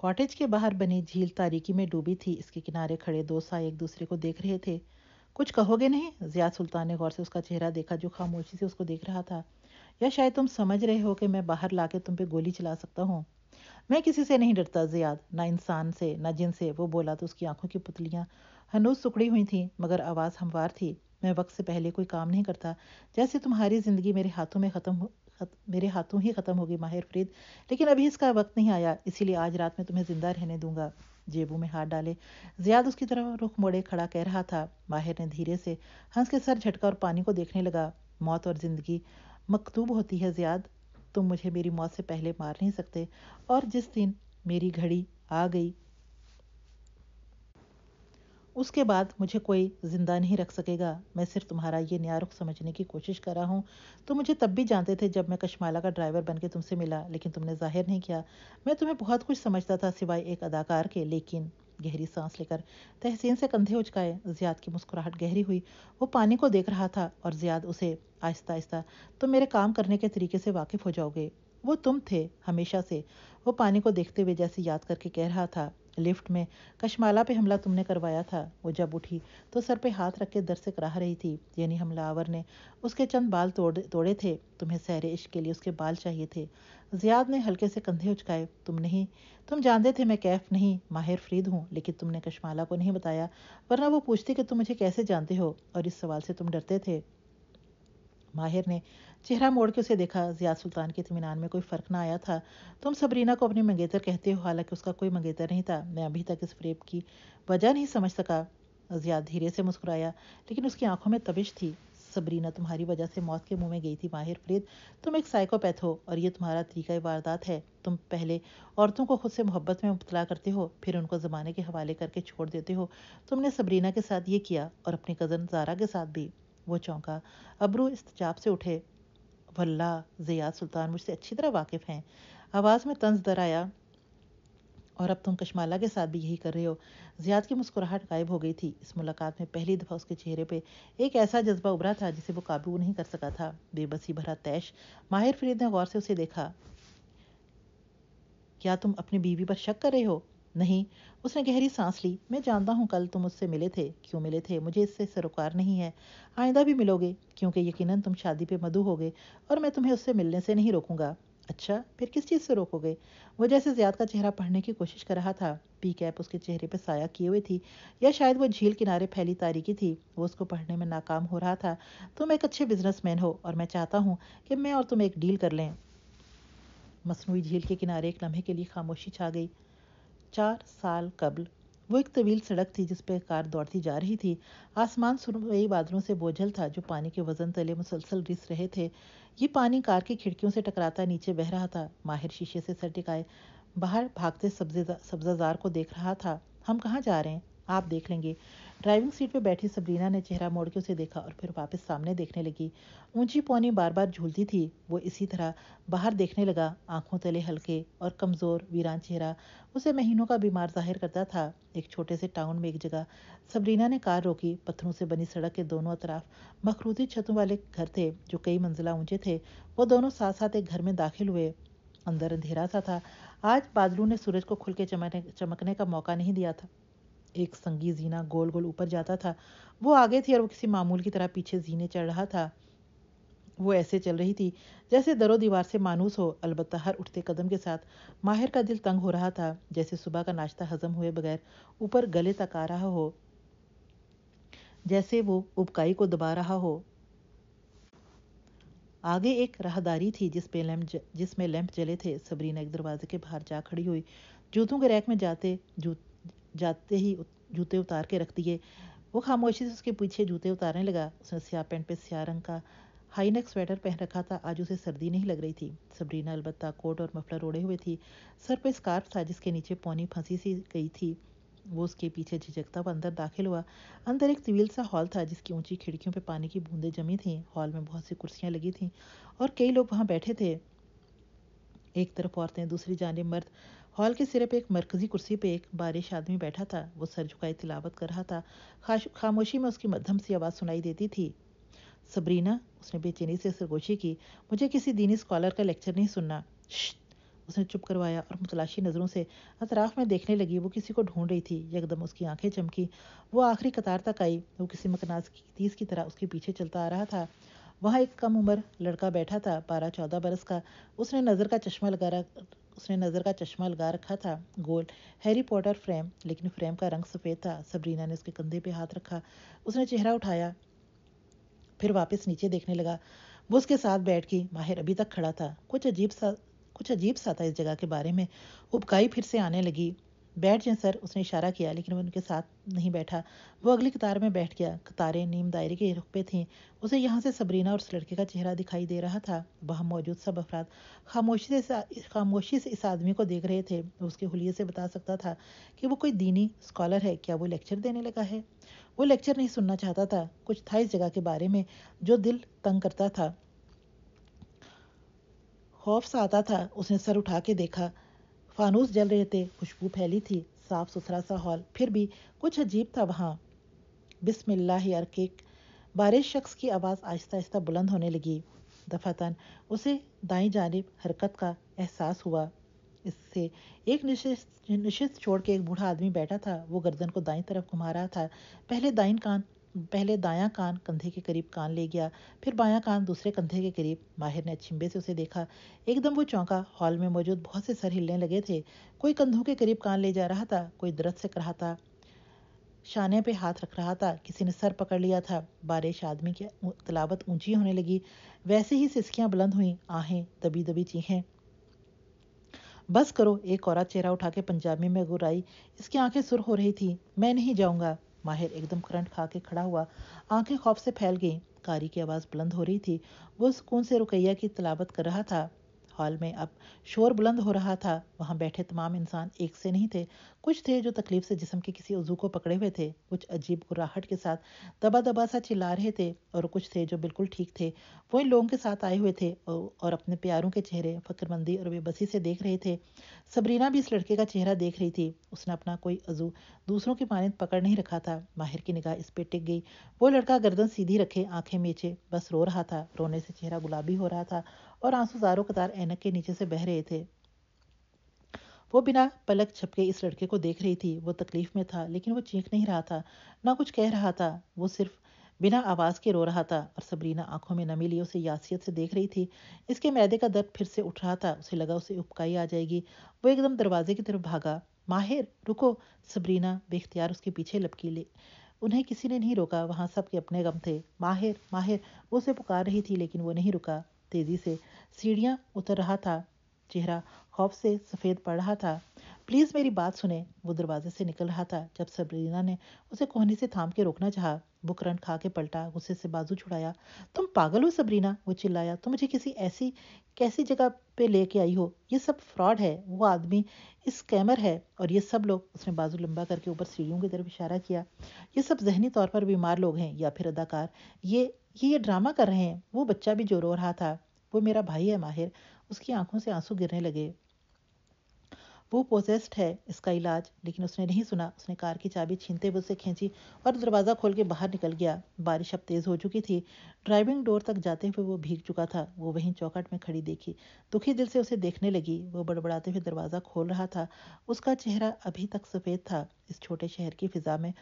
cottage के बाहर बनी झील तारीकी में डूबी थी इसके किनारे खड़े दो साय एक दूसरे को देख रहे थे कुछ कहोगे नहीं जिया सुल्तान ने गौर से उसका चेहरा देखा जो खामोशी से उसको देख रहा था या शायद तुम समझ रहे हो कि मैं बाहर लाके तुम पे गोली चला सकता हूँ मैं किसी से नहीं डरता जियाद ना इंसान से ना जिन से वो बोला तो उसकी आंखों की पुतलियाँ हनूज सुकड़ी हुई थी मगर आवाज़ हमवार थी मैं वक्त से पहले कोई काम नहीं करता जैसे तुम्हारी ज़िंदगी मेरे हाथों में ख़त्म मेरे हाथों ही ख़त्म होगी माहिर फरीद लेकिन अभी इसका वक्त नहीं आया इसीलिए आज रात में तुम्हें ज़िंदा रहने दूंगा जेबू में हाथ डाले जियाद उसकी तरफ रुख मोड़े खड़ा कह रहा था माहिर ने धीरे से हंस के सर झटका और पानी को देखने लगा मौत और ज़िंदगी मकतूब होती है जियाद तुम मुझे मेरी मौत से पहले मार नहीं सकते और जिस दिन मेरी घड़ी आ गई उसके बाद मुझे कोई ज़िंदा नहीं रख सकेगा मैं सिर्फ तुम्हारा ये नया रुख समझने की कोशिश कर रहा हूँ तुम तो मुझे तब भी जानते थे जब मैं कशमाला का ड्राइवर बन के तुमसे मिला लेकिन तुमने जाहिर नहीं किया मैं तुम्हें बहुत कुछ समझता था सिवाय एक अदाकार के लेकिन गहरी सांस लेकर तहसीन से कंधे उचकाए जियाद की मुस्कुराहट गहरी हुई वो पानी को देख रहा था और जियाद उसे आहिस्ता आहिस्ता तुम मेरे काम करने के तरीके से वाकिफ़ हो जाओगे वो तुम थे हमेशा से वो पानी को देखते हुए जैसे याद करके कह रहा था लिफ्ट में कशमाला पे हमला तुमने करवाया था वो जब उठी तो सर पे हाथ रख के दर से कराह रही थी यानी हमलावर ने उसके चंद बाल तोड़ तोड़े थे तुम्हें सैर इश्क के लिए उसके बाल चाहिए थे जियाद ने हल्के से कंधे उचकाए तुम नहीं तुम जानते थे मैं कैफ नहीं माहिर फरीद हूँ लेकिन तुमने कशमाला को नहीं बताया वरना वो पूछती कि तुम मुझे कैसे जानते हो और इस सवाल से तुम डरते थे माहिर ने चेहरा मोड़ के उसे देखा जिया सुल्तान के इतमान में कोई फ़र्क ना आया था तुम सबरीना को अपनी मंगेतर कहते हो हालांकि उसका कोई मंगेतर नहीं था मैं अभी तक इस फरेब की वजह नहीं समझ सका जिया धीरे से मुस्कुराया लेकिन उसकी आंखों में तबिश थी सबरीना तुम्हारी वजह से मौत के मुंह में गई थी माहिर फरीद तुम एक साइकोपैथ हो और ये तुम्हारा तरीका वारदात है तुम पहले औरतों को खुद से मोहब्बत में मुबतला करते हो फिर उनको ज़माने के हवाले करके छोड़ देते हो तुमने सबरीना के साथ ये किया और अपनी कज़न जारा के साथ भी वो चौंका अबरू इस्तजाब से उठे वल्ला ज़ियाद सुल्तान मुझसे अच्छी तरह वाकिफ़ हैं आवाज़ में तंज दर आया और अब तुम कश्माला के साथ भी यही कर रहे हो जियाद की मुस्कुराहट गायब हो गई थी इस मुलाकात में पहली दफ़ा उसके चेहरे पे एक ऐसा जज्बा उभरा था जिसे वो काबू नहीं कर सका था बेबसी भरा तैश माहिर फरीद ने गौर से उसे देखा क्या तुम अपनी बीवी पर शक कर रहे हो नहीं उसने गहरी सांस ली मैं जानता हूँ कल तुम उससे मिले थे क्यों मिले थे मुझे इससे सरोकार नहीं है आइंदा भी मिलोगे क्योंकि यकीनन तुम शादी पे मधु होगे और मैं तुम्हें उससे मिलने से नहीं रोकूंगा अच्छा फिर किस चीज़ से रोकोगे वो जैसे ज़्याद का चेहरा पढ़ने की कोशिश कर रहा था पी कैप उसके चेहरे पर साया किए हुए थी या शायद वो झील किनारे फैली तारीखी थी वो उसको पढ़ने में नाकाम हो रहा था तुम एक अच्छे बिजनेसमैन हो और मैं चाहता हूँ कि मैं और तुम एक डील कर लें मसनू झील के किनारे एक लम्हे के लिए खामोशी छा गई चार साल कबल वो एक तवील सड़क थी जिस पर कार दौड़ती जा रही थी आसमान सुरमई बादलों से बोझल था जो पानी के वजन तले मुसलसल रिस रहे थे ये पानी कार की खिड़कियों से टकराता नीचे बह रहा था माहिर शीशे से सर टिकाए बाहर भागते सब्जे सब्जाजार को देख रहा था हम कहाँ जा रहे हैं आप देख लेंगे ड्राइविंग सीट पर बैठी सबरीना ने चेहरा मोड़ के उसे देखा और फिर वापस सामने देखने लगी ऊंची पौनी बार बार झूलती थी वो इसी तरह बाहर देखने लगा आंखों तले हल्के और कमज़ोर वीरान चेहरा उसे महीनों का बीमार जाहिर करता था एक छोटे से टाउन में एक जगह सबरीना ने कार रोकी पत्थरों से बनी सड़क के दोनों अतराफ मखरूती छतों वाले घर थे जो कई मंजिला ऊंचे थे वो दोनों साथ साथ एक घर में दाखिल हुए अंदर अंधेरा सा था आज बादलों ने सूरज को खुल के चमकने चमकने का मौका नहीं दिया था एक संगी जीना गोल गोल ऊपर जाता था वो आगे थी और वो किसी मामूल की तरह पीछे जीने चढ़ रहा था वो ऐसे चल रही थी जैसे दरो दीवार से मानूस हो अलबत्त हर उठते कदम के साथ माहिर का दिल तंग हो रहा था जैसे सुबह का नाश्ता हजम हुए बगैर ऊपर गले तक आ रहा हो जैसे वो उपकाई को दबा रहा हो आगे एक राहदारी थी जिसपे लैंप जिसमें लैंप जले थे सबरीना एक दरवाजे के बाहर जा खड़ी हुई जूतों के रैक में जाते जूत जाते ही जूते उतार के रख दिए वो खामोशी से उसके पीछे जूते उतारने लगा उसने स्याह पेंट पे स्याह रंग का हाई नेक स्वेटर पहन रखा था आज उसे सर्दी नहीं लग रही थी सबरीना अलबत्ता कोट और मफलर ओढ़े हुए थी सर पे स्कार्फ था जिसके नीचे पौनी फंसी सी गई थी वो उसके पीछे झिझकता हुआ अंदर दाखिल हुआ अंदर एक तवील सा हॉल था जिसकी ऊंची खिड़कियों पर पानी की बूंदें जमी थीं हॉल में बहुत सी कुर्सियाँ लगी थीं और कई लोग वहाँ बैठे थे एक तरफ औरतें दूसरी जाने मर्द हॉल के सिरे पे एक मरकजी कुर्सी पे एक बारिश आदमी बैठा था वो सर झुकाए तिलावत कर रहा था खामोशी में उसकी मध्यम सी आवाज़ सुनाई देती थी सबरीना उसने बेचैनी से सरगोशी की मुझे किसी दीनी स्कॉलर का लेक्चर नहीं सुनना उसने चुप करवाया और मुतलाशी नज़रों से अतराफ में देखने लगी वो किसी को ढूंढ रही थी यकदम उसकी आंखें चमकी वो आखिरी कतार तक आई वो किसी मकनाज की तीस की तरह उसके पीछे चलता आ रहा था वहाँ एक कम उम्र लड़का बैठा था बारह चौदह बरस का उसने नज़र का चश्मा लगा रख उसने नज़र का चश्मा लगा रखा था गोल हैरी पॉटर फ्रेम लेकिन फ्रेम का रंग सफ़ेद था सबरीना ने उसके कंधे पे हाथ रखा उसने चेहरा उठाया फिर वापस नीचे देखने लगा वो उसके साथ बैठ गई माहिर अभी तक खड़ा था कुछ अजीब सा कुछ अजीब सा था इस जगह के बारे में उपकाई फिर से आने लगी बैठ जाएं सर उसने इशारा किया लेकिन वह उनके साथ नहीं बैठा वो अगली कतार में बैठ गया कतारें नीम दायरे के रुख पे थीं उसे यहाँ से सबरीना और उस लड़के का चेहरा दिखाई दे रहा था वहाँ मौजूद सब अफराद खामोशी से खामोशी से इस आदमी को देख रहे थे उसके हुलिये से बता सकता था कि वो कोई दीनी स्कॉलर है क्या वो लेक्चर देने लगा है वो लेक्चर नहीं सुनना चाहता था कुछ था इस जगह के बारे में जो दिल तंग करता था खौफ सा आता था उसने सर उठा के देखा फानूस जल रहे थे खुशबू फैली थी साफ सुथरा सा हॉल फिर भी कुछ अजीब था वहाँ बिस्मिल्लाह अरकेक बारिश शख्स की आवाज़ आहिस्ता आहिस्ता बुलंद होने लगी दफातन उसे दाई जानब हरकत का एहसास हुआ इससे एक निशिस्त निश्चित छोड़ के एक बूढ़ा आदमी बैठा था वो गर्दन को दाई तरफ घुमा रहा था पहले दाइन कान पहले दायां कान कंधे के करीब कान ले गया फिर बायां कान दूसरे कंधे के करीब माहिर ने अचिंबे से उसे देखा एकदम वो चौंका हॉल में मौजूद बहुत से सर हिलने लगे थे कोई कंधों के करीब कान ले जा रहा था कोई दर्द से कर रहा था शाने पे हाथ रख रहा था किसी ने सर पकड़ लिया था बारिश आदमी की तलावत ऊंची होने लगी वैसे ही सिसकियां बुलंद हुई आहें दबी दबी चीखें बस करो एक औरत चेहरा उठा के पंजाबी में गुराई इसकी आंखें सुर हो रही थी मैं नहीं जाऊंगा माहिर एकदम करंट खा के खड़ा हुआ आंखें खौफ से फैल गईं कारी की आवाज़ बुलंद हो रही थी वो सुकून से रुकैया की तलावत कर रहा था हॉल में अब शोर बुलंद हो रहा था वहाँ बैठे तमाम इंसान एक से नहीं थे कुछ थे जो तकलीफ से जिसम के किसी उजू को पकड़े हुए थे कुछ अजीब गुराहट के साथ दबा दबा सा चिल्ला रहे थे और कुछ थे जो बिल्कुल ठीक थे वो इन लोगों के साथ आए हुए थे और अपने प्यारों के चेहरे फकरमंदी और बेबसी से देख रहे थे सबरीना भी इस लड़के का चेहरा देख रही थी उसने अपना कोई अजू दूसरों की मानद पकड़ नहीं रखा था माहिर की निगाह इस पर टिक गई वो लड़का गर्दन सीधी रखे आंखें मेचे बस रो रहा था रोने से चेहरा गुलाबी हो रहा था और आंसू जारो कतार ऐनक के नीचे से बह रहे थे वो बिना पलक छपके इस लड़के को देख रही थी वो तकलीफ में था लेकिन वो चीख नहीं रहा था ना कुछ कह रहा था वो सिर्फ बिना आवाज़ के रो रहा था और सबरीना आंखों में नमी लिए उसे यासियत से देख रही थी इसके मैदे का दर्द फिर से उठ रहा था उसे लगा उसे उपकाई आ जाएगी वो एकदम दरवाजे की तरफ भागा माहिर रुको सबरीना बेख्तियार उसके पीछे लपकी ले उन्हें किसी ने नहीं रोका वहाँ सबके अपने गम थे माहिर माहिर वो उसे पुकार रही थी लेकिन वो नहीं रुका तेजी से सीढ़ियाँ उतर रहा था चेहरा खौफ से सफ़ेद पड़ रहा था प्लीज़ मेरी बात सुने वो दरवाजे से निकल रहा था जब सबरीना ने उसे कोहनी से थाम के रोकना चाहा वो करंट खा के पलटा गुस्से से बाजू छुड़ाया तुम पागल हो सबरीना वो चिल्लाया तुम मुझे किसी ऐसी कैसी जगह पे लेके आई हो ये सब फ्रॉड है वो आदमी इस कैमर है और ये सब लोग उसने बाजू लंबा करके ऊपर सीढ़ियों की तरफ इशारा किया ये सब जहनी तौर पर बीमार लोग हैं या फिर अदाकार ये कि ये ड्रामा कर रहे हैं वो बच्चा भी जो रो रहा था वो मेरा भाई है माहिर उसकी आंखों से आंसू गिरने लगे वो पोजेस्ट है इसका इलाज लेकिन उसने नहीं सुना उसने कार की चाबी छीनते हुए उसे खींची और दरवाज़ा खोल के बाहर निकल गया बारिश अब तेज़ हो चुकी थी ड्राइविंग डोर तक जाते हुए वो भीग चुका था वो वहीं चौकट में खड़ी देखी दुखी दिल से उसे देखने लगी वो बड़बड़ाते हुए दरवाज़ा खोल रहा था उसका चेहरा अभी तक सफ़ेद था इस छोटे शहर की फिजा में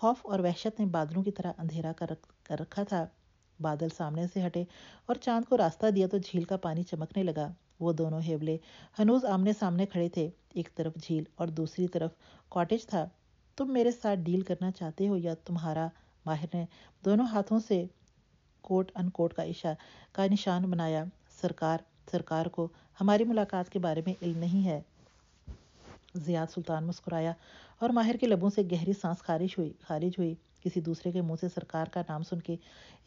खौफ और वहशत ने बादलों की तरह अंधेरा कर रखा था बादल सामने से हटे और चांद को रास्ता दिया तो झील का पानी चमकने लगा वो दोनों हेवले हनूज आमने सामने खड़े थे एक तरफ झील और दूसरी तरफ कॉटेज था तुम मेरे साथ डील करना चाहते हो या तुम्हारा माहिर ने दोनों हाथों से कोट अनकोट का इशा का निशान बनाया सरकार सरकार को हमारी मुलाकात के बारे में इल्म नहीं है जियाद सुल्तान मुस्कुराया और माहिर के लबों से गहरी सांस खारिज हुई खारिज हुई किसी दूसरे के मुंह से सरकार का नाम सुन के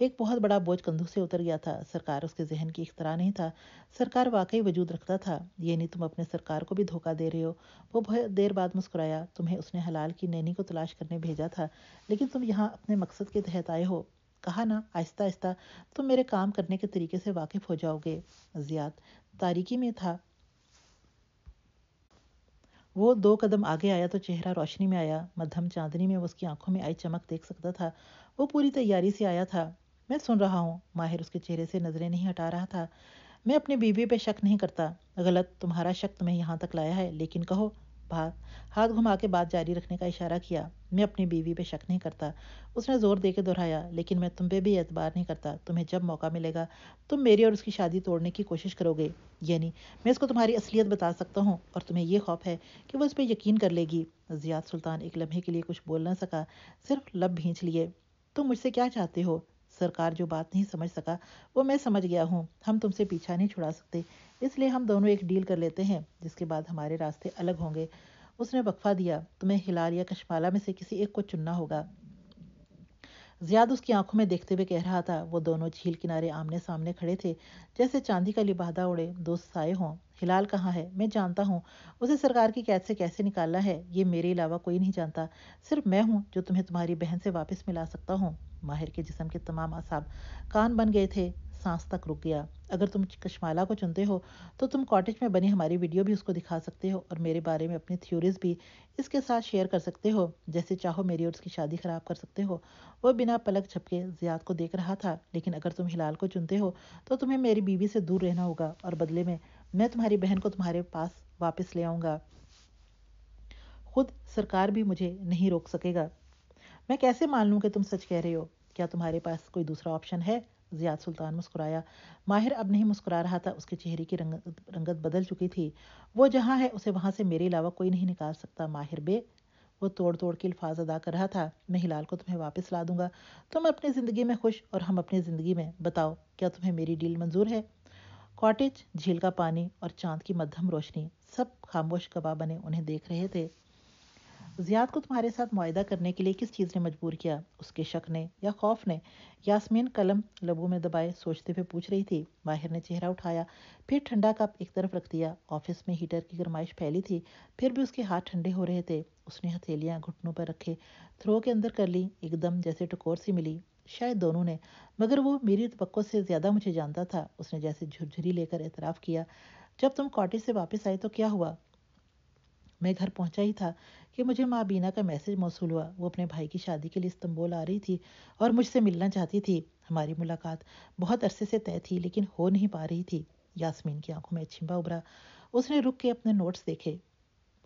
एक बहुत बड़ा बोझ कंधों से उतर गया था सरकार उसके जहन की इख्तरा नहीं था सरकार वाकई वजूद रखता था ये नहीं तुम अपने सरकार को भी धोखा दे रहे हो वो बहुत देर बाद मुस्कुराया तुम्हें उसने हलाल की नैनी को तलाश करने भेजा था लेकिन तुम यहाँ अपने मकसद के तहत आए हो कहा ना आहिस्ता आहिस्ता तुम मेरे काम करने के तरीके से वाकिफ़ हो जाओगे जियाद तारीकी में था वो दो कदम आगे आया तो चेहरा रोशनी में आया मध्यम चांदनी में उसकी आंखों में आई चमक देख सकता था वो पूरी तैयारी से आया था मैं सुन रहा हूँ माहिर उसके चेहरे से नज़रें नहीं हटा रहा था मैं अपनी बीवी पे शक नहीं करता गलत तुम्हारा शक तुम्हें यहाँ तक लाया है लेकिन कहो हाथ घुमा के बात जारी रखने का इशारा किया मैं अपनी बीवी पे शक नहीं करता उसने ज़ोर दे के दोहराया लेकिन मैं तुम पे भी एतबार नहीं करता तुम्हें जब मौका मिलेगा तुम मेरी और उसकी शादी तोड़ने की कोशिश करोगे यानी मैं इसको तुम्हारी असलियत बता सकता हूँ और तुम्हें यह खौफ है कि वो इस पर यकीन कर लेगी जियाद सुल्तान एक लम्हे के लिए कुछ बोल ना सका सिर्फ लब भींच लिए तुम मुझसे क्या चाहते हो सरकार जो बात नहीं समझ सका वो मैं समझ गया हूँ हम तुमसे पीछा नहीं छुड़ा सकते इसलिए हम दोनों एक डील कर लेते हैं जिसके बाद हमारे रास्ते अलग होंगे उसने वक्फा दिया तुम्हें हिलाल या कशमाला में से किसी एक को चुनना होगा जियाद उसकी आंखों में देखते हुए कह रहा था वो दोनों झील किनारे आमने सामने खड़े थे जैसे चांदी का लिबादा उड़े दो साए हों हिलाल कहाँ है मैं जानता हूँ उसे सरकार की कैद से कैसे निकालना है ये मेरे अलावा कोई नहीं जानता सिर्फ मैं हूँ जो तुम्हें तुम्हारी बहन से वापस मिला सकता हूँ माहिर के जिसम के तमाम असाब कान बन गए थे सांस तक रुक गया अगर तुम कश्माला को चुनते हो तो तुम कॉटेज में बनी हमारी वीडियो भी उसको दिखा सकते हो और मेरे बारे में अपनी थ्योरीज भी इसके साथ शेयर कर सकते हो जैसे चाहो मेरी और उसकी शादी ख़राब कर सकते हो वो बिना पलक झपके जियाद को देख रहा था लेकिन अगर तुम हिलाल को चुनते हो तो तुम्हें मेरी बीवी से दूर रहना होगा और बदले में मैं तुम्हारी बहन को तुम्हारे पास वापस ले आऊँगा खुद सरकार भी मुझे नहीं रोक सकेगा मैं कैसे मान लूँ कि तुम सच कह रहे हो क्या तुम्हारे पास कोई दूसरा ऑप्शन है जियाद सुल्तान मुस्कुराया माहिर अब नहीं मुस्कुरा रहा था उसके चेहरे की रंग रंगत बदल चुकी थी वो जहाँ है उसे वहाँ से मेरे अलावा कोई नहीं निकाल सकता माहिर बे वो तोड़ तोड़ के अल्फाज अदा कर रहा था मैं हिलाल को तुम्हें वापस ला दूंगा तुम अपनी ज़िंदगी में खुश और हम अपनी ज़िंदगी में बताओ क्या तुम्हें मेरी डील मंजूर है कॉटेज झील का पानी और चांद की मध्यम रोशनी सब खामोश कबाब बने उन्हें देख रहे थे जियाद को तुम्हारे साथ मुआदा करने के लिए किस चीज़ ने मजबूर किया उसके शक ने या खौफ ने यासमीन कलम लबू में दबाए सोचते हुए पूछ रही थी माहिर ने चेहरा उठाया फिर ठंडा कप एक तरफ रख दिया ऑफिस में हीटर की गरमाइश फैली थी फिर भी उसके हाथ ठंडे हो रहे थे उसने हथेलियाँ घुटनों पर रखे थ्रो के अंदर कर ली एकदम जैसे टकोर सी मिली शायद दोनों ने मगर वो मेरी तो से ज़्यादा मुझे जानता था उसने जैसे झुरझुरी लेकर एतराफ़ किया जब तुम कॉटेज से वापस आए तो क्या हुआ मैं घर पहुंचा ही था कि मुझे माँ बीना का मैसेज मौसू हुआ वो अपने भाई की शादी के लिए इस्तंबोल आ रही थी और मुझसे मिलना चाहती थी हमारी मुलाकात बहुत अरसे से तय थी लेकिन हो नहीं पा रही थी यासमीन की आंखों में छिम्बा उभरा उसने रुक के अपने नोट्स देखे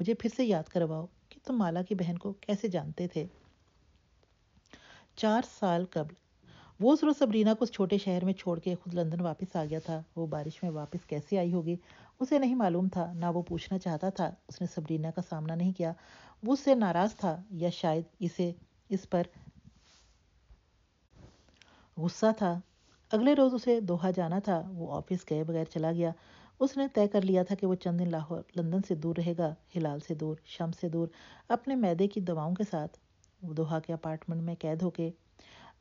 मुझे फिर से याद करवाओ कि तुम माला की बहन को कैसे जानते थे चार साल कबल वो जरूर सबरीना को उस छोटे शहर में छोड़ के खुद लंदन वापस आ गया था वो बारिश में वापस कैसे आई होगी उसे नहीं मालूम था ना वो पूछना चाहता था उसने सबरीना का सामना नहीं किया वो उससे नाराज़ था या शायद इसे इस पर गुस्सा था अगले रोज़ उसे दोहा जाना था वो ऑफिस गए बगैर चला गया उसने तय कर लिया था कि वो चंद दिन लाहौर लंदन से दूर रहेगा हिलाल से दूर शम से दूर अपने मैदे की दवाओं के साथ दोहा के अपार्टमेंट में कैद होके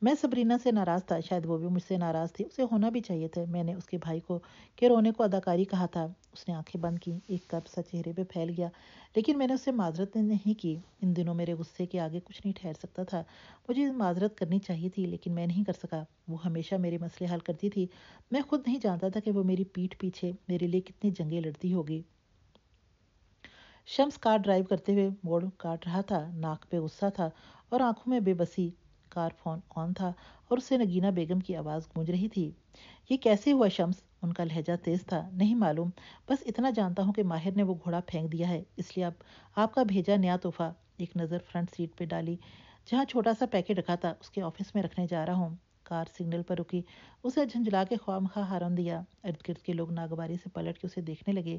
मैं सबरीना से नाराज़ था शायद वो भी मुझसे नाराज़ थी उसे होना भी चाहिए था मैंने उसके भाई को के रोने को अदाकारी कहा था उसने आंखें बंद की एक कप सा चेहरे पे फैल गया लेकिन मैंने उसे माजरत नहीं की इन दिनों मेरे गुस्से के आगे कुछ नहीं ठहर सकता था मुझे माजरत करनी चाहिए थी लेकिन मैं नहीं कर सका वो हमेशा मेरे मसले हल करती थी मैं खुद नहीं जानता था कि वो मेरी पीठ पीछे मेरे लिए कितनी जंगें लड़ती होगी शम्स कार ड्राइव करते हुए मोड़ काट रहा था नाक पे गुस्सा था और आंखों में बेबसी कार फोन ऑन था और उससे नगीना बेगम की आवाज़ गूंज रही थी ये कैसे हुआ शम्स उनका लहजा तेज था नहीं मालूम बस इतना जानता हूँ कि माहिर ने वो घोड़ा फेंक दिया है इसलिए अब आपका भेजा नया तोहफा एक नज़र फ्रंट सीट पर डाली जहाँ छोटा सा पैकेट रखा था उसके ऑफिस में रखने जा रहा हूँ कार सिग्नल पर रुकी उसे झंझला के ख्वाम खा हारन दिया इर्द गिर्द के लोग नागवारी से पलट के उसे देखने लगे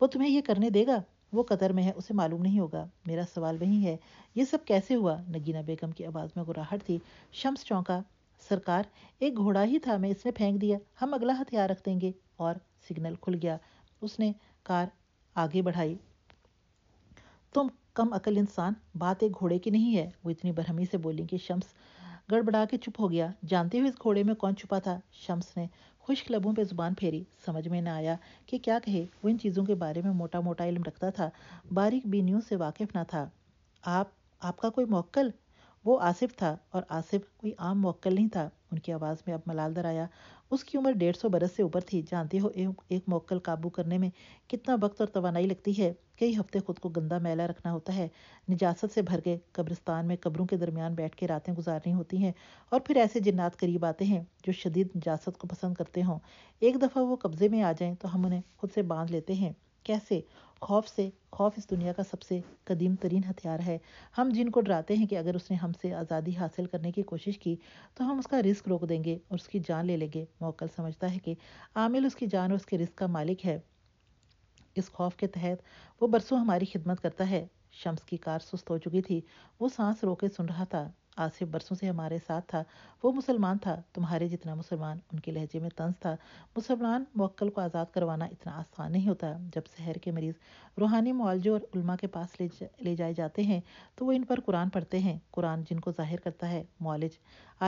वो तुम्हें यह करने देगा वो कतर में है उसे मालूम नहीं होगा मेरा सवाल वही है ये सब कैसे हुआ नगीना बेगम की आवाज़ में गुराहट थी शम्स चौंका सरकार एक घोड़ा ही था मैं इसने फेंक दिया हम अगला हथियार रख देंगे और सिग्नल खुल गया उसने कार आगे बढ़ाई तुम कम अकल इंसान बात एक घोड़े की नहीं है वो इतनी बरहमी से बोली कि शम्स गड़बड़ा के चुप हो गया जानते हुए इस घोड़े में कौन छुपा था शम्स ने खुश्क लबों पर जुबान फेरी समझ में न आया कि क्या कहे वो इन चीज़ों के बारे में मोटा मोटा इलम रखता था बारीक बीनियों से वाकिफ ना था आप आपका कोई मोक्कल वो आसिफ था और आसिफ कोई आम मोक्ल नहीं था उनकी आवाज़ में अब मलाल दर आया उसकी उम्र डेढ़ सौ बरस से ऊपर थी जानते हो एक, एक काबू करने में कितना वक्त और तोानाई लगती है कई हफ्ते खुद को गंदा मैला रखना होता है निजात से भर के कब्रिस्तान में कब्रों के दरमियान बैठ के रातें गुजारनी होती हैं और फिर ऐसे जिन्नात करीब आते हैं जो शदीद निजात को पसंद करते हों एक दफ़ा वो कब्ज़े में आ जाएं तो हम उन्हें खुद से बांध लेते हैं कैसे खौफ से खौफ इस दुनिया का सबसे कदीम तरीन हथियार है हम जिनको डराते हैं कि अगर उसने हमसे आज़ादी हासिल करने की कोशिश की तो हम उसका रिस्क रोक देंगे और उसकी जान ले लेंगे मौकल समझता है कि आमिल उसकी जान और उसके रिस्क का मालिक है इस खौफ के तहत वो बरसों हमारी खिदमत करता है शम्स की कार सुस्त हो चुकी थी वो सांस रोके सुन रहा था आज से बरसों से हमारे साथ था वो मुसलमान था तुम्हारे जितना मुसलमान उनके लहजे में तंज था मुसलमान मक्ल को आज़ाद करवाना इतना आसान नहीं होता जब शहर के मरीज़ रूहानी मुआलजों और उलमा के पास ले जा, ले जाए जाते हैं तो वो इन पर कुरान पढ़ते हैं कुरान जिनको जाहिर करता है मुआलज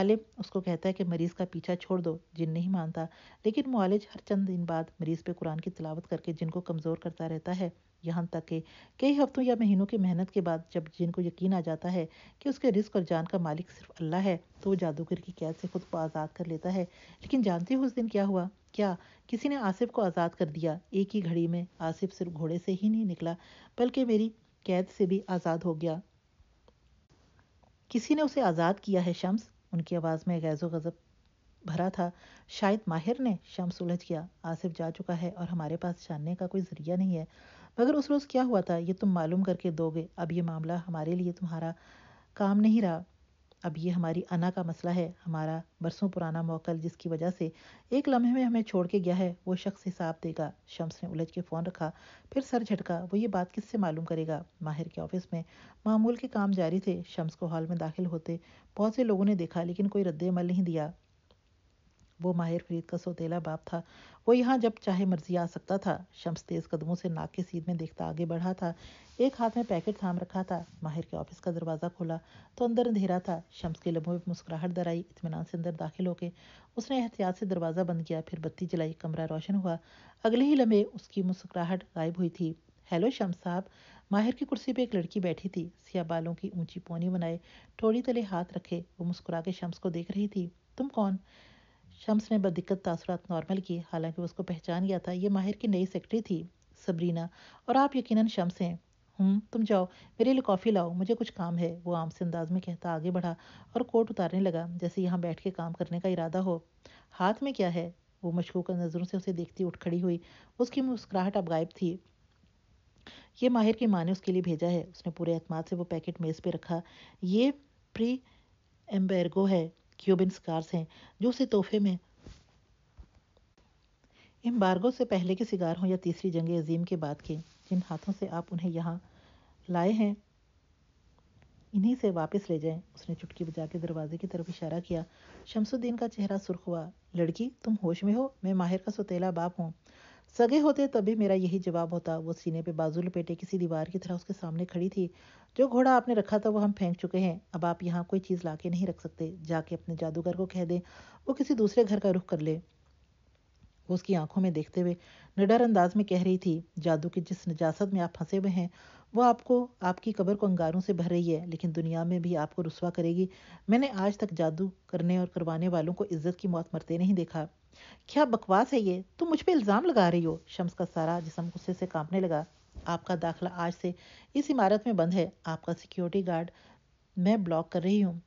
आलिम उसको कहता है कि मरीज़ का पीछा छोड़ दो जिन नहीं मानता लेकिन मुआलज हर चंद दिन बाद मरीज़ पे कुरान की तलावत करके जिनको कमज़ोर करता रहता है यहाँ तक कि कई हफ्तों या महीनों की मेहनत के बाद जब जिन को यकीन आ जाता है कि उसके रिस्क और जान का मालिक सिर्फ अल्लाह है तो वो जादूगर की कैद से खुद को आज़ाद कर लेता है लेकिन जानते हो उस दिन क्या हुआ क्या किसी ने आसिफ को आज़ाद कर दिया एक ही घड़ी में आसिफ सिर्फ घोड़े से ही नहीं निकला बल्कि मेरी कैद से भी आज़ाद हो गया किसी ने उसे आज़ाद किया है शम्स उनकी आवाज़ में गैज़ो गज़ब भरा था शायद माहिर ने शम्स उलझ किया आसिफ जा चुका है और हमारे पास जानने का कोई ज़रिया नहीं है मगर उस रोज़ क्या हुआ था ये तुम मालूम करके दोगे अब ये मामला हमारे लिए तुम्हारा काम नहीं रहा अब ये हमारी अना का मसला है हमारा बरसों पुराना मौकल जिसकी वजह से एक लम्हे में हमें छोड़ के गया है वो शख्स हिसाब देगा शम्स ने उलझ के फ़ोन रखा फिर सर झटका वो ये बात किससे मालूम करेगा माहिर के ऑफिस में मामूल के काम जारी थे शम्स को हॉल में दाखिल होते बहुत से लोगों ने देखा लेकिन कोई रद्द अमल नहीं दिया वो माहिर फरीद का सौतेला बाप था वो यहाँ जब चाहे मर्जी आ सकता था शम्स तेज कदमों से नाक के सीध में देखता आगे बढ़ा था एक हाथ में पैकेट थाम रखा था माहिर के ऑफिस का दरवाज़ा खोला तो अंदर अंधेरा था शम्स के लम्हों में मुस्कुराहट दर आई इतमान से अंदर दाखिल होके उसने एहतियात से दरवाज़ा बंद किया फिर बत्ती जलाई कमरा रोशन हुआ अगले ही लम्हे उसकी मुस्कुराहट गायब हुई थी हेलो शम्स साहब माहिर की कुर्सी पे एक लड़की बैठी थी सिया बालों की ऊंची पोनी बनाए टोड़ी तले हाथ रखे वो मुस्कुरा के शम्स को देख रही थी तुम कौन शम्स ने बदिक्कत तासरात नॉर्मल किए हालांकि उसको पहचान गया था ये माहिर की नई सेक्रेटरी थी सबरीना और आप यकीनन शम्स हैं हम तुम जाओ मेरे लिए कॉफ़ी लाओ मुझे कुछ काम है वो आम से अंदाज में कहता आगे बढ़ा और कोट उतारने लगा जैसे यहाँ बैठ के काम करने का इरादा हो हाथ में क्या है वो मशकूक नज़रों से उसे देखती उठ खड़ी हुई उसकी मुस्कुराहट अब गायब थी ये माहिर की माँ ने उसके लिए भेजा है उसने पूरे अहतमाद से वो पैकेट मेज़ पर रखा ये प्री एम्बेरगो है क्यूबिन स्कार्स हैं जो उसे तोहफे में एम्बार्गो से पहले के सिगार हों या तीसरी जंग अजीम के बाद के जिन हाथों से आप उन्हें यहाँ लाए हैं इन्हीं से वापस ले जाएं उसने चुटकी बजा के दरवाजे की तरफ इशारा किया शमसुद्दीन का चेहरा सुर्ख हुआ लड़की तुम होश में हो मैं माहिर का सौतेला बाप हूँ सगे होते तभी मेरा यही जवाब होता वो सीने पे बाजू लपेटे किसी दीवार की तरह उसके सामने खड़ी थी जो घोड़ा आपने रखा था वो हम फेंक चुके हैं अब आप यहाँ कोई चीज़ ला के नहीं रख सकते जाके अपने जादूगर को कह दें वो किसी दूसरे घर का रुख कर ले वो उसकी आंखों में देखते हुए निडर अंदाज में कह रही थी जादू की जिस नजासत में आप फंसे हुए हैं वो आपको आपकी कबर को अंगारों से भर रही है लेकिन दुनिया में भी आपको रसवा करेगी मैंने आज तक जादू करने और करवाने वालों को इज्जत की मौत मरते नहीं देखा क्या बकवास है ये तुम मुझ पर इल्ज़ाम लगा रही हो शम्स का सारा जिसम गुस्से से कांपने लगा आपका दाखला आज से इस इमारत में बंद है आपका सिक्योरिटी गार्ड मैं ब्लॉक कर रही हूँ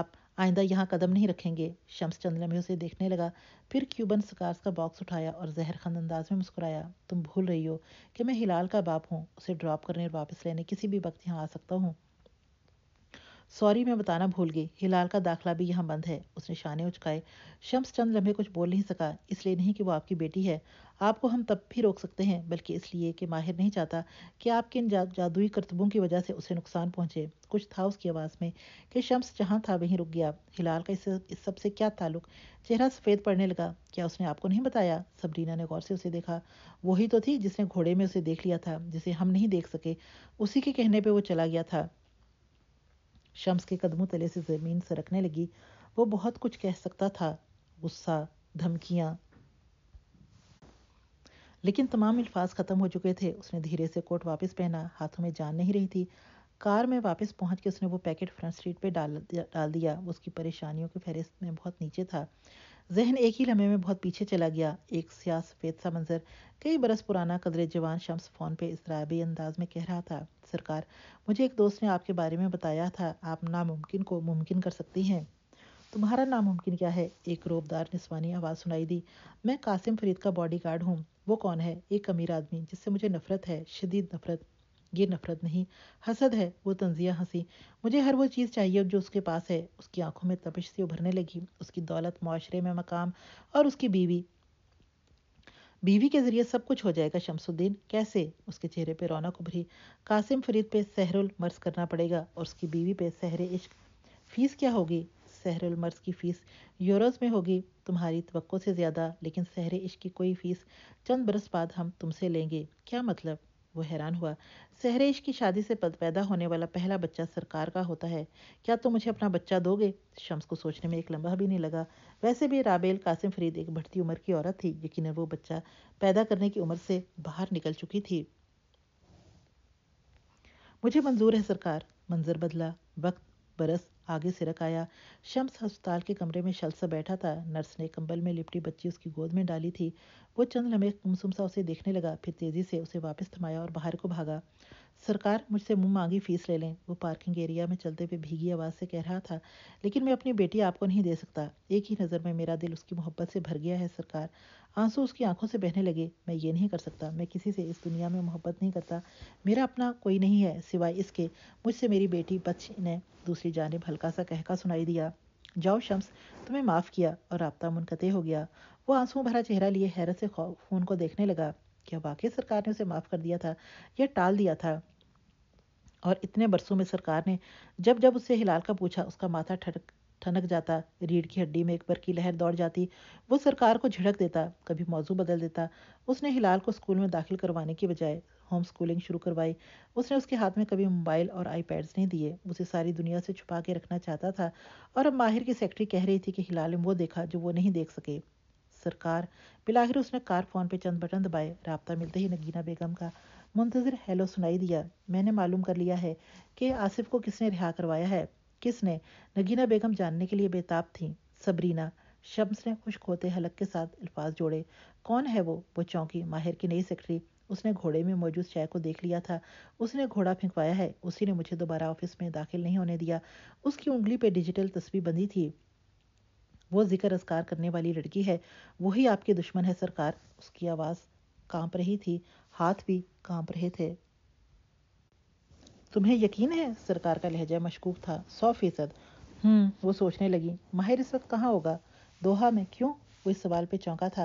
आप आइंदा यहाँ कदम नहीं रखेंगे शम्स चंद लम्हे उसे देखने लगा फिर क्यूबन सिकार्स का बॉक्स उठाया और जहर खंद अंदाज में मुस्कुराया तुम भूल रही हो कि मैं हिलाल का बाप हूँ उसे ड्रॉप करने और वापस लेने किसी भी वक्त यहाँ आ सकता हूँ सॉरी मैं बताना भूल गई हिलाल का दाखला भी यहाँ बंद है उसने शाने उचकाए शम्स चंद लम्हे कुछ बोल नहीं सका इसलिए नहीं कि वो आपकी बेटी है आपको हम तब भी रोक सकते हैं बल्कि इसलिए कि माहिर नहीं चाहता कि आपके इन जा, जादुई करतबों की वजह से उसे नुकसान पहुंचे कुछ था उसकी आवाज़ में कि शम्स जहाँ था वहीं रुक गया हिलाल का इससे इस सबसे क्या ताल्लुक चेहरा सफ़ेद पड़ने लगा क्या उसने आपको नहीं बताया सबरीना ने गौर से उसे देखा वही तो थी जिसने घोड़े में उसे देख लिया था जिसे हम नहीं देख सके उसी के कहने पर वो चला गया था शम्स के कदमों तले से ज़मीन सरकने लगी वो बहुत कुछ कह सकता था गुस्सा धमकियां लेकिन तमाम अल्फाज ख़त्म हो चुके थे उसने धीरे से कोट वापस पहना हाथों में जान नहीं रही थी कार में वापस पहुंच के उसने वो पैकेट फ्रंट स्ट्रीट पे डाल डाल दिया उसकी परेशानियों की फहरिस्त में बहुत नीचे था जहन एक ही लम्हे में बहुत पीछे चला गया एक सिया सफ़ेद सा मंजर कई बरस पुराना कदरे जवान शम्स फ़ोन पे इसराबी अंदाज में कह रहा था सरकार मुझे एक दोस्त ने आपके बारे में बताया था आप नामुमकिन को मुमकिन कर सकती हैं तुम्हारा नामुमकिन क्या है एक रोबदार निस्वानी आवाज़ सुनाई दी मैं कासिम फरीद का बॉडीगार्ड हूँ वो कौन है एक अमीर आदमी जिससे मुझे नफरत है शदीद नफरत ये नफरत नहीं हसद है वो तंजिया हंसी मुझे हर वो चीज़ चाहिए जो उसके पास है उसकी आंखों में तपिश सी उभरने लगी उसकी दौलत माशरे में मकाम और उसकी बीवी बीवी के जरिए सब कुछ हो जाएगा शमसुद्दीन कैसे उसके चेहरे पर रौनक उभरी कासिम फरीद पे सहरुल मर्ज करना पड़ेगा और उसकी बीवी पे सहर इश्क फीस क्या होगी सहरुल मर्ज की फ़ीस यूरोज़ में होगी तुम्हारी तो से ज़्यादा लेकिन सहर इश्क की कोई फ़ीस चंद बरस बाद हम तुमसे लेंगे क्या मतलब वो हैरान हुआ सहरेश की शादी से पैदा होने वाला पहला बच्चा सरकार का होता है क्या तुम तो मुझे अपना बच्चा दोगे शम्स को सोचने में एक लंबा भी नहीं लगा वैसे भी राबेल कासिम फरीद एक बढ़ती उम्र की औरत थी यकीन वो बच्चा पैदा करने की उम्र से बाहर निकल चुकी थी मुझे मंजूर है सरकार मंजर बदला वक्त बरस आगे सिरक आया शम्स अस्पताल के कमरे में शलसा बैठा था नर्स ने कंबल में लिपटी बच्ची उसकी गोद में डाली थी वो चंद लम्हे कुमसुम सा उसे देखने लगा फिर तेजी से उसे वापस थमाया और बाहर को भागा सरकार मुझसे मुंह मांगी फीस ले लें वो पार्किंग एरिया में चलते हुए भीगी आवाज़ से कह रहा था लेकिन मैं अपनी बेटी आपको नहीं दे सकता एक ही नज़र में मेरा दिल उसकी मोहब्बत से भर गया है सरकार आंसू उसकी आंखों से बहने लगे मैं ये नहीं कर सकता मैं किसी से इस दुनिया में मोहब्बत नहीं करता मेरा अपना कोई नहीं है सिवाय इसके मुझसे मेरी बेटी बच्ची ने दूसरी जानब हल्का सा कहका सुनाई दिया जाओ शम्स तुम्हें माफ़ किया और रबता मुनकते हो गया वो आंसू भरा चेहरा लिए हैरत से खून को देखने लगा क्या वाकई सरकार ने उसे माफ़ कर दिया था या टाल दिया था और इतने बरसों में सरकार ने जब जब उससे हिलाल का पूछा उसका माथा ठटक ठनक जाता रीढ़ की हड्डी में एक बार की लहर दौड़ जाती वो सरकार को झिड़क देता कभी मौजू बदल देता उसने हिलाल को स्कूल में दाखिल करवाने की बजाय होम स्कूलिंग शुरू करवाई उसने उसके हाथ में कभी मोबाइल और आईपैड्स नहीं दिए उसे सारी दुनिया से छुपा के रखना चाहता था और अब माहिर की सेक्रेटरी कह रही थी कि हिलाल ने वो देखा जो वो नहीं देख सके सरकार बिलाखिर उसने कार फोन पे चंद बटन दबाए रबता मिलते ही नगीना बेगम का मुंतजर हेलो सुनाई दिया मैंने मालूम कर लिया है कि आसिफ को किसने रिहा करवाया है किसने नगीना बेगम जानने के लिए बेताब थी सबरीना शम्स ने खुश खोते हलक के साथ अल्फाज जोड़े कौन है वो वो चौंकी माहिर की नई सेक्रेटरी उसने घोड़े में मौजूद शय को देख लिया था उसने घोड़ा फेंकवाया है उसी ने मुझे दोबारा ऑफिस में दाखिल नहीं होने दिया उसकी उंगली पे डिजिटल तस्वीर बंधी थी वो जिक्र असकार करने वाली लड़की है वही आपकी दुश्मन है सरकार उसकी आवाज़ कांप रही थी हाथ भी कांप रहे थे तुम्हें यकीन है सरकार का लहजा मशकूक था सौ फीसद हम्म, वो सोचने लगी माहिर इस वक्त कहाँ होगा दोहा में क्यों वो इस सवाल पे चौंका था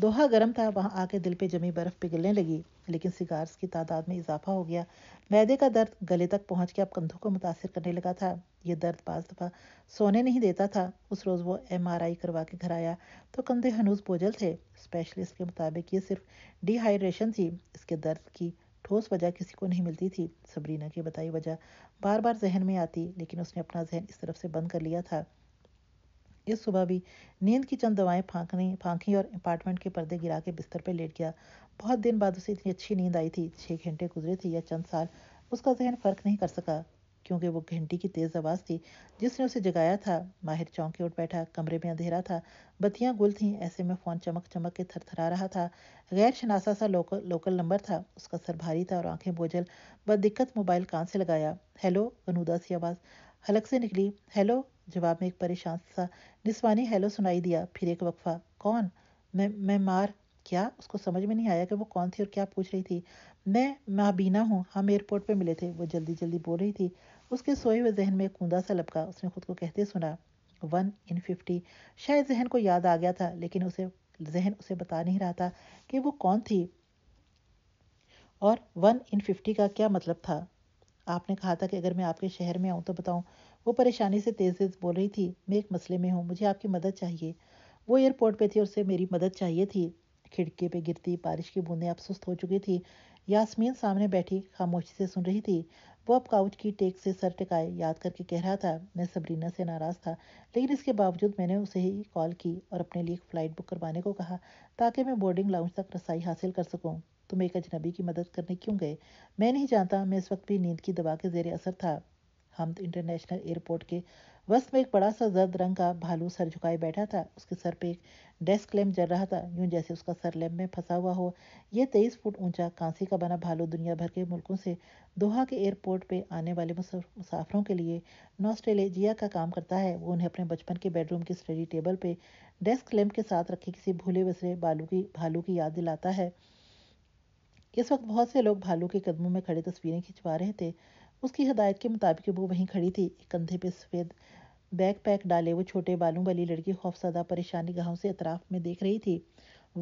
दोहा गर्म था वहाँ आके दिल पे जमी बर्फ़ पिघलने लगी लेकिन सिगार्स की तादाद में इजाफा हो गया मैदे का दर्द गले तक पहुँच के अब कंधों को मुतासर करने लगा था ये दर्द पांच दफ़ा सोने नहीं देता था उस रोज़ वो एम आर आई करवा के घर आया तो कंधे हनूज बोझल थे स्पेशलिस्ट के मुताबिक ये सिर्फ डिहाइड्रेशन थी इसके दर्द की ठोस वजह किसी को नहीं मिलती थी सबरीना की बताई वजह बार बार जहन में आती लेकिन उसने अपना जहन इस तरफ से बंद कर लिया था इस सुबह भी नींद की चंद दवाएं फांकनी फांकी और अपार्टमेंट के पर्दे गिरा के बिस्तर पर लेट गया बहुत दिन बाद उसे इतनी अच्छी नींद आई थी छः घंटे गुजरे थे या चंद साल उसका जहन फ़र्क नहीं कर सका क्योंकि वो घंटी की तेज़ आवाज़ थी जिसने उसे जगाया था माहिर चौंके उठ बैठा कमरे में अंधेरा था बत्तियां गुल थीं ऐसे में फ़ोन चमक चमक के थरथरा रहा था गैर शनासा सा लोकल लोकल नंबर था उसका सर भारी था और आंखें बोझल बद दिक्कत मोबाइल कान से लगाया हेलो अनुदा सी आवाज़ हलक से निकली हेलो जवाब में एक परेशान सा निस्वानी हेलो सुनाई दिया फिर एक वक्फा कौन मैं मैं मार क्या उसको समझ में नहीं आया कि वो कौन थी और क्या पूछ रही थी मैं माबीना हूँ हम हाँ, एयरपोर्ट पर मिले थे वो जल्दी जल्दी बोल रही थी उसके सोए हुए जहन में कूदा सा लपका उसने खुद को कहते सुना वन इन फिफ्टी शायद जहन को याद आ गया था लेकिन उसे जहन उसे बता नहीं रहा था कि वो कौन थी और वन इन फिफ्टी का क्या मतलब था आपने कहा था कि अगर मैं आपके शहर में आऊँ तो बताऊँ वो परेशानी से तेज़ तेज़ बोल रही थी मैं एक मसले में हूँ मुझे आपकी मदद चाहिए वो एयरपोर्ट पे थी और उसे मेरी मदद चाहिए थी खिड़की पे गिरती बारिश की बूंदें अब सुस्त हो चुकी थी यास्मीन सामने बैठी खामोशी से सुन रही थी वो अब काउच की टेक से सर टिकाए याद करके कह रहा था मैं सबरीना से नाराज़ था लेकिन इसके बावजूद मैंने उसे ही कॉल की और अपने लिए एक फ़्लाइट बुक करवाने को कहा ताकि मैं बोर्डिंग लाउंज तक रसाई हासिल कर सकूँ तुम एक अजनबी की मदद करने क्यों गए मैं नहीं जानता मैं इस वक्त भी नींद की दवा के जेर असर था हम इंटरनेशनल एयरपोर्ट के वस्त में एक बड़ा सा जर्द रंग का भालू सर झुकाए बैठा था उसके सर पे एक डेस्क लैम्प जल रहा था यूं जैसे उसका सर लैम्प में फंसा हुआ हो यह तेईस फुट ऊंचा कांसी का बना भालू दुनिया भर के मुल्कों से दोहा के एयरपोर्ट पे आने वाले मुसाफरों के लिए नॉस्ट्रेलिया का, का काम करता है वो उन्हें अपने बचपन के बेडरूम की स्टडी टेबल पे डेस्क लैम्प के साथ रखे किसी भूले बसरे बालू की भालू की याद दिलाता है इस वक्त बहुत से लोग भालू के कदमों में खड़े तस्वीरें खिंचवा रहे थे उसकी हदायत के मुताबिक वो वहीं खड़ी थी कंधे पे सफ़ेद बैग पैक डाले वो छोटे बालों वाली लड़की खौफसदा परेशानी गाहों से अतराफ में देख रही थी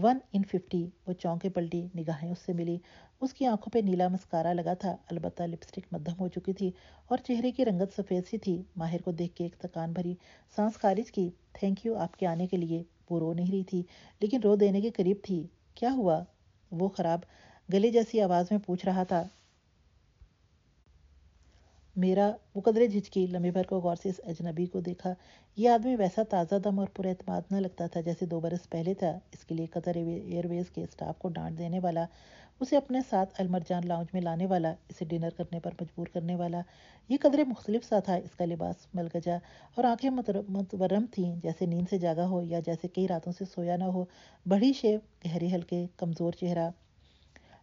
वन इन फिफ्टी वो चौंके पलटी निगाहें उससे मिली उसकी आंखों पे नीला मस्कारा लगा था अलबत् लिपस्टिक मध्यम हो चुकी थी और चेहरे की रंगत सफ़ेद सी थी माहिर को देख के एक थकान भरी सांस खारिज की थैंक यू आपके आने के लिए वो रो नहीं रही थी लेकिन रो देने के करीब थी क्या हुआ वो ख़राब गले जैसी आवाज़ में पूछ रहा था मेरा मुकदरे झिझकी लम्बे भर को गौर से इस अजनबी को देखा ये आदमी वैसा ताज़ा दम और पुरमाद न लगता था जैसे दो बरस पहले था इसके लिए कतर एयरवेज के स्टाफ को डांट देने वाला उसे अपने साथ अलमरजान लाउंज में लाने वाला इसे डिनर करने पर मजबूर करने वाला ये कदरे मुख्तलिफ सा था इसका लिबास मलगजा और आंखें मतवरम थीं जैसे नींद से जागा हो या जैसे कई रातों से सोया ना हो बड़ी शेप गहरे हल्के कमज़ोर चेहरा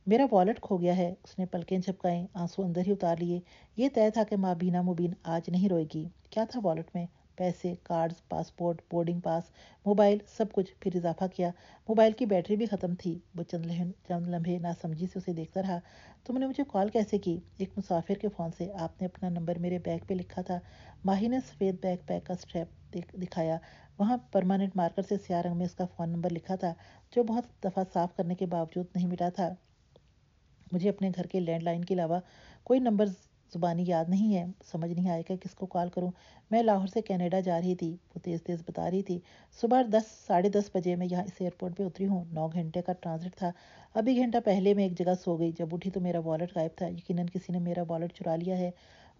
मेरा वॉलेट खो गया है उसने पलकें झपकाएं आंसू अंदर ही उतार लिए ये तय था कि माँ बीना मुबीन आज नहीं रोएगी क्या था वॉलेट में पैसे cards passport boarding pass mobile सब कुछ फिर इजाफा किया मोबाइल की बैटरी भी ख़त्म थी वो चंद चंद लम्हे समझी से उसे देखता रहा तुमने मुझे कॉल कैसे की एक मुसाफिर के फ़ोन से आपने अपना नंबर मेरे बैग पे लिखा था माही ने सफ़ेद बैग पैक का स्ट्रैप दिखाया वहाँ परमानेंट मार्कर से स्या रंग में उसका फ़ोन नंबर लिखा था जो बहुत दफ़ा साफ करने के बावजूद नहीं मिटा था मुझे अपने घर के लैंडलाइन के अलावा कोई नंबर ज़ुबानी याद नहीं है समझ नहीं आएगा किसको कॉल करूं मैं लाहौर से कनाडा जा रही थी वो तेज़ तेज़ बता रही थी सुबह दस साढ़े दस बजे मैं यहाँ इस एयरपोर्ट पे उतरी हूँ नौ घंटे का ट्रांजिट था अभी घंटा पहले मैं एक जगह सो गई जब उठी तो मेरा वॉलेट गायब था यकीनन किसी ने मेरा वॉलेट चुरा लिया है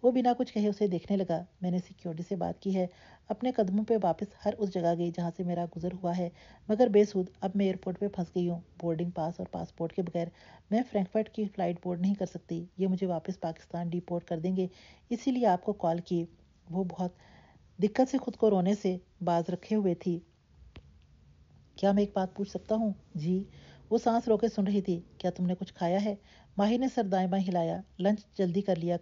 वो बिना कुछ कहे उसे देखने लगा मैंने सिक्योरिटी से बात की है अपने कदमों पे वापस हर उस जगह गई जहाँ से मेरा गुजर हुआ है मगर बेसूद अब मैं एयरपोर्ट पे फंस गई हूँ बोर्डिंग पास और पासपोर्ट के बगैर मैं फ्रैंकफर्ट की फ़्लाइट बोर्ड नहीं कर सकती ये मुझे वापस पाकिस्तान डिपोर्ट कर देंगे इसीलिए आपको कॉल की वो बहुत दिक्कत से खुद को रोने से बाज रखे हुए थी क्या मैं एक बात पूछ सकता हूँ जी वो सांस रोके सुन रही थी क्या तुमने कुछ खाया है माही ने सर दाएँ बाएँ हिलाया लंच जल्दी कर लिया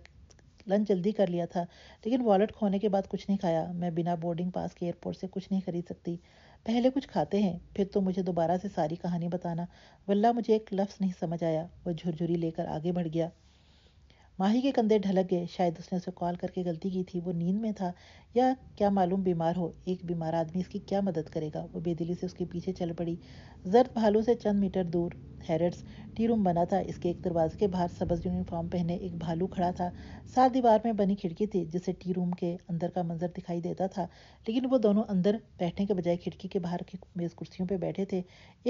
लंच जल्दी कर लिया था लेकिन वॉलेट खोने के बाद कुछ नहीं खाया मैं बिना बोर्डिंग पास के एयरपोर्ट से कुछ नहीं खरीद सकती पहले कुछ खाते हैं फिर तो मुझे दोबारा से सारी कहानी बताना वल्ला मुझे एक लफ्ज़ नहीं समझ आया वह झुरझुरी लेकर आगे बढ़ गया माही के कंधे ढलक गए शायद उसने उसे कॉल करके गलती की थी वो नींद में था या क्या मालूम बीमार हो एक बीमार आदमी इसकी क्या मदद करेगा वो बेदिली से उसके पीछे चल पड़ी जर्द भालू से चंद मीटर दूर हैरट्स टी रूम बना था इसके एक दरवाजे के बाहर सब्ज यूनिफॉर्म पहने एक भालू खड़ा था साथ दीवार में बनी खिड़की थी जिससे टी रूम के अंदर का मंजर दिखाई देता था लेकिन वो दोनों अंदर बैठने के बजाय खिड़की के बाहर की मेज़ कुर्सियों पर बैठे थे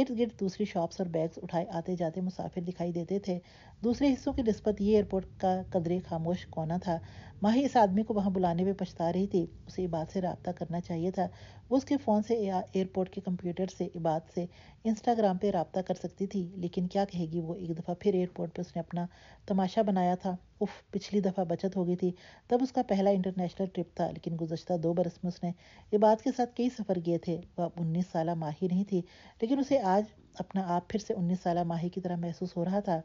इर्द गिर्द दूसरी शॉप्स और बैग्स उठाए आते जाते मुसाफिर दिखाई देते थे दूसरे हिस्सों की नस्बत ये एयरपोर्ट का कदरे खामोश कोना था माही इस आदमी को वहाँ बुलाने में पछता रही थी उसे इबाद से रबता करना चाहिए था वो उसके फ़ोन से एयरपोर्ट के कंप्यूटर से इबाद से इंस्टाग्राम पे रबता कर सकती थी लेकिन क्या कहेगी वो एक दफ़ा फिर एयरपोर्ट पर उसने अपना तमाशा बनाया था उफ पिछली दफ़ा बचत हो गई थी तब उसका पहला इंटरनेशनल ट्रिप था लेकिन गुजशत दो बरस में उसने इबाद के साथ कई सफ़र किए थे वह अब उन्नीस साल माही नहीं थी लेकिन उसे आज अपना आप फिर से उन्नीस साल माही की तरह महसूस हो रहा था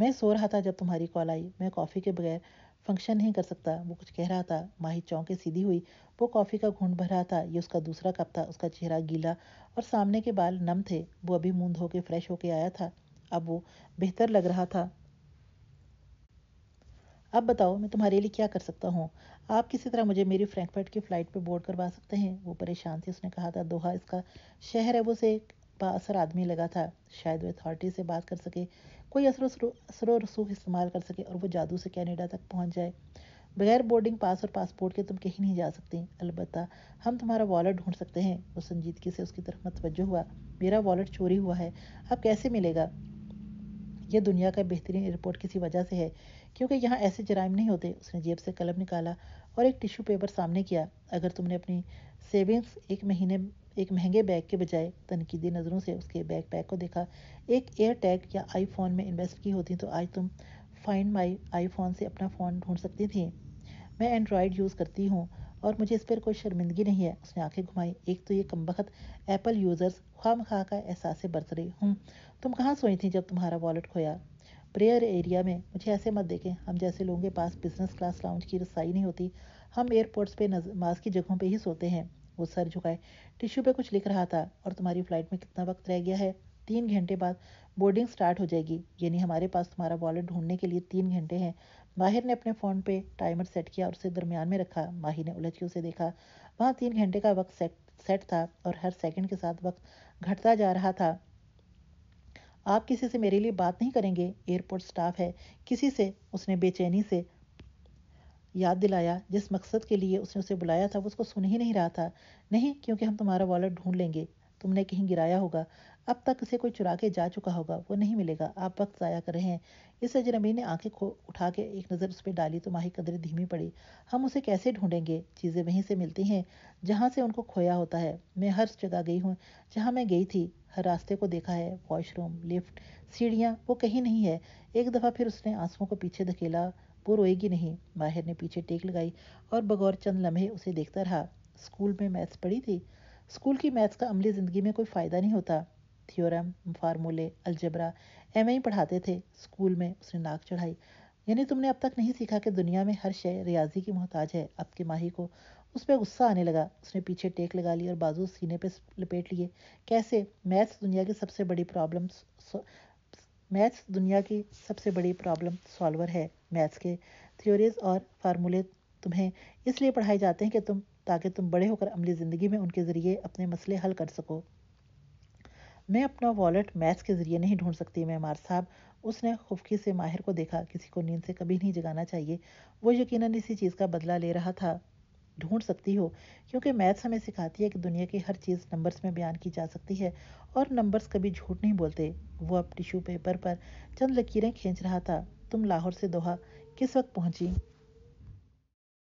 मैं सो रहा था जब तुम्हारी कॉल आई मैं कॉफ़ी के बगैर फंक्शन नहीं कर सकता वो कुछ कह रहा था माही चौंके सीधी हुई वो कॉफ़ी का घूंट भर रहा था ये उसका दूसरा कप था उसका चेहरा गीला और सामने के बाल नम थे वो अभी मूंद धो के फ्रेश होके आया था अब वो बेहतर लग रहा था अब बताओ मैं तुम्हारे लिए क्या कर सकता हूँ आप किसी तरह मुझे मेरी फ्रैंकफर्ट की फ़्लाइट पर बोर्ड करवा सकते हैं वो परेशान थी उसने कहा था दोहा इसका शहर है वो से बासर आदमी लगा था शायद वो अथॉरिटी से बात कर सके कोई असर असर रसूख इस्तेमाल कर सके और वो जादू से कैनेडा तक पहुंच जाए बगैर बोर्डिंग पास और पासपोर्ट के तुम कहीं नहीं जा सकते अलबत् हम तुम्हारा वॉलेट ढूंढ सकते हैं वो संजीदगी से उसकी तरफ मतवजो हुआ मेरा वॉलेट चोरी हुआ है अब कैसे मिलेगा यह दुनिया का बेहतरीन एयरपोर्ट किसी वजह से है क्योंकि यहाँ ऐसे जराइम नहीं होते उसने जेब से कलम निकाला और एक टिश्यू पेपर सामने किया अगर तुमने अपनी सेविंग्स एक महीने एक महंगे बैग के बजाय तनकीदी नज़रों से उसके बैग पैक को देखा एक एयर टैग या आईफोन में इन्वेस्ट की होती तो आज तुम फाइंड माई आईफोन से अपना फ़ोन ढूंढ सकती थी मैं एंड्रॉयड यूज़ करती हूँ और मुझे इस पर कोई शर्मिंदगी नहीं है उसने आंखें घुमाई एक तो ये कम वक्त एप्पल यूज़र्स खाम खा का एहसास बरत रही हूँ तुम कहाँ सोई थी जब तुम्हारा वॉलेट खोया प्रेयर एरिया में मुझे ऐसे मत देखें हम जैसे लोगों के पास बिजनेस क्लास लाउंज की रसाई नहीं होती हम एयरपोर्ट्स पे मास्क की जगहों पे ही सोते हैं वो सर झुकाए टिश्यू पे कुछ लिख रहा था और तुम्हारी फ्लाइट में कितना वक्त रह गया है तीन घंटे बाद बोर्डिंग स्टार्ट हो जाएगी यानी हमारे पास तुम्हारा वॉलेट ढूंढने के लिए तीन घंटे हैं माहिर ने अपने फ़ोन पे टाइमर सेट किया और उसे दरमियान में रखा माहिर ने उलझ के उसे देखा वहाँ तीन घंटे का वक्त सेट सेट था और हर सेकंड के साथ वक्त घटता जा रहा था आप किसी से मेरे लिए बात नहीं करेंगे एयरपोर्ट स्टाफ है किसी से उसने बेचैनी से याद दिलाया जिस मकसद के लिए उसने उसे बुलाया था वो उसको सुन ही नहीं रहा था नहीं क्योंकि हम तुम्हारा वॉलेट ढूंढ लेंगे तुमने कहीं गिराया होगा अब तक उसे कोई चुरा के जा चुका होगा वो नहीं मिलेगा आप वक्त ज़ाया कर रहे हैं इस अजय ने आंखें खो उठा के एक नज़र उस पर डाली तो माही कदर धीमी पड़ी हम उसे कैसे ढूंढेंगे चीज़ें वहीं से मिलती हैं जहाँ से उनको खोया होता है मैं हर जगह गई हूँ जहाँ मैं गई थी हर रास्ते को देखा है वॉशरूम लिफ्ट सीढ़ियाँ वो कहीं नहीं है एक दफ़ा फिर उसने आंसुओं को पीछे धकेला वो रोएगी नहीं माहिर ने पीछे टेक लगाई और बगौर चंद लम्हे उसे देखता रहा स्कूल में मैथ्स पढ़ी थी स्कूल की मैथ्स का अमली ज़िंदगी में कोई फ़ायदा नहीं होता थियोरम फार्मूले अलजबरा एम ही पढ़ाते थे स्कूल में उसने नाक चढ़ाई यानी तुमने अब तक नहीं सीखा कि दुनिया में हर शय रियाजी की मोहताज है अब के माही को उस पर गुस्सा आने लगा उसने पीछे टेक लगा ली और बाजू सीने पर लपेट लिए कैसे मैथ्स दुनिया की सबसे बड़ी प्रॉब्लम मैथ्स दुनिया की सबसे बड़ी प्रॉब्लम सॉल्वर है मैथ्स के थ्योरीज और फार्मूले तुम्हें इसलिए पढ़ाए जाते हैं कि तुम ताकि तुम बड़े होकर अमली ज़िंदगी में उनके ज़रिए अपने मसले हल कर सको मैं अपना वॉलेट मैथ्स के ज़रिए नहीं ढूंढ सकती मैमार साहब उसने खुफकी से माहिर को देखा किसी को नींद से कभी नहीं जगाना चाहिए वो यकीनन इसी चीज़ का बदला ले रहा था ढूंढ सकती हो क्योंकि मैथ्स हमें सिखाती है कि दुनिया की हर चीज़ नंबर्स में बयान की जा सकती है और नंबर्स कभी झूठ नहीं बोलते वो अब टिश्यू पेपर पर चंद लकीरें खींच रहा था तुम लाहौर से दोहा किस वक्त पहुंची